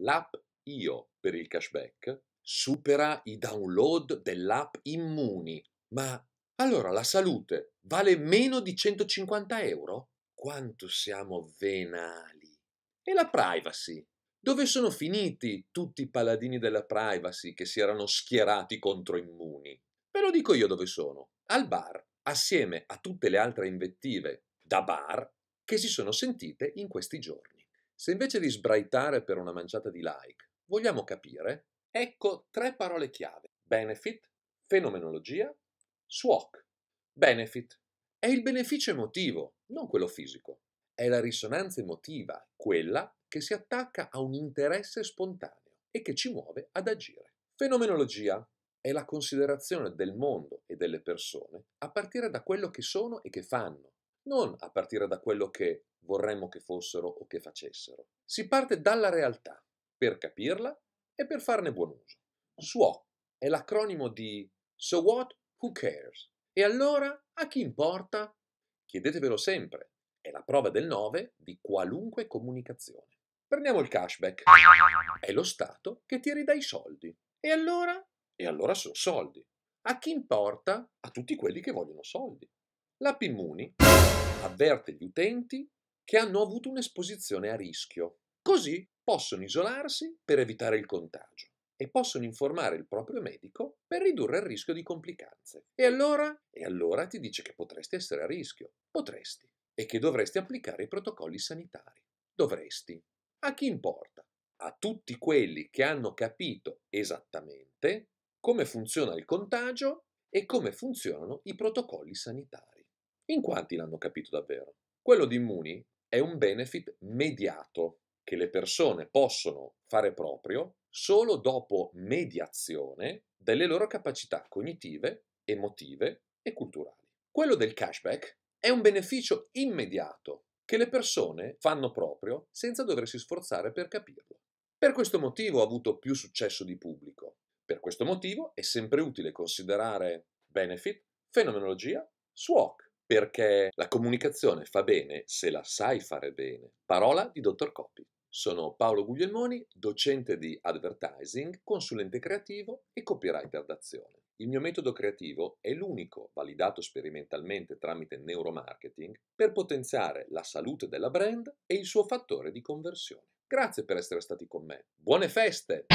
L'app Io per il cashback supera i download dell'app Immuni. Ma allora la salute vale meno di 150 euro? Quanto siamo venali! E la privacy? Dove sono finiti tutti i paladini della privacy che si erano schierati contro Immuni? Ve lo dico io dove sono. Al bar, assieme a tutte le altre invettive da bar che si sono sentite in questi giorni. Se invece di sbraitare per una manciata di like, vogliamo capire, ecco tre parole chiave. Benefit, fenomenologia, SWOC. Benefit è il beneficio emotivo, non quello fisico. È la risonanza emotiva, quella che si attacca a un interesse spontaneo e che ci muove ad agire. Fenomenologia è la considerazione del mondo e delle persone a partire da quello che sono e che fanno, non a partire da quello che vorremmo che fossero o che facessero. Si parte dalla realtà per capirla e per farne buon uso. SWOT è l'acronimo di So What? Who Cares? E allora a chi importa? Chiedetevelo sempre, è la prova del 9 di qualunque comunicazione. Prendiamo il cashback. È lo Stato che ti ridà i soldi. E allora? E allora sono soldi. A chi importa? A tutti quelli che vogliono soldi. L'app Immuni avverte gli utenti che hanno avuto un'esposizione a rischio, così possono isolarsi per evitare il contagio e possono informare il proprio medico per ridurre il rischio di complicanze. E allora? E allora ti dice che potresti essere a rischio, potresti, e che dovresti applicare i protocolli sanitari. Dovresti. A chi importa? A tutti quelli che hanno capito esattamente come funziona il contagio e come funzionano i protocolli sanitari. In quanti l'hanno capito davvero? Quello di Muni è un benefit mediato che le persone possono fare proprio solo dopo mediazione delle loro capacità cognitive, emotive e culturali. Quello del cashback è un beneficio immediato che le persone fanno proprio senza doversi sforzare per capirlo. Per questo motivo ha avuto più successo di pubblico. Per questo motivo è sempre utile considerare benefit, fenomenologia, SWOC perché la comunicazione fa bene se la sai fare bene. Parola di Dottor Coppi. Sono Paolo Guglielmoni, docente di advertising, consulente creativo e copywriter d'azione. Il mio metodo creativo è l'unico validato sperimentalmente tramite neuromarketing per potenziare la salute della brand e il suo fattore di conversione. Grazie per essere stati con me. Buone feste!